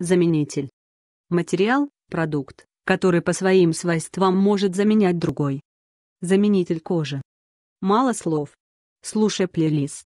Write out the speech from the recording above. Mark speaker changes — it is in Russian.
Speaker 1: заменитель. Материал – продукт, который по своим свойствам может заменять другой. Заменитель кожи. Мало слов. Слушай плейлист.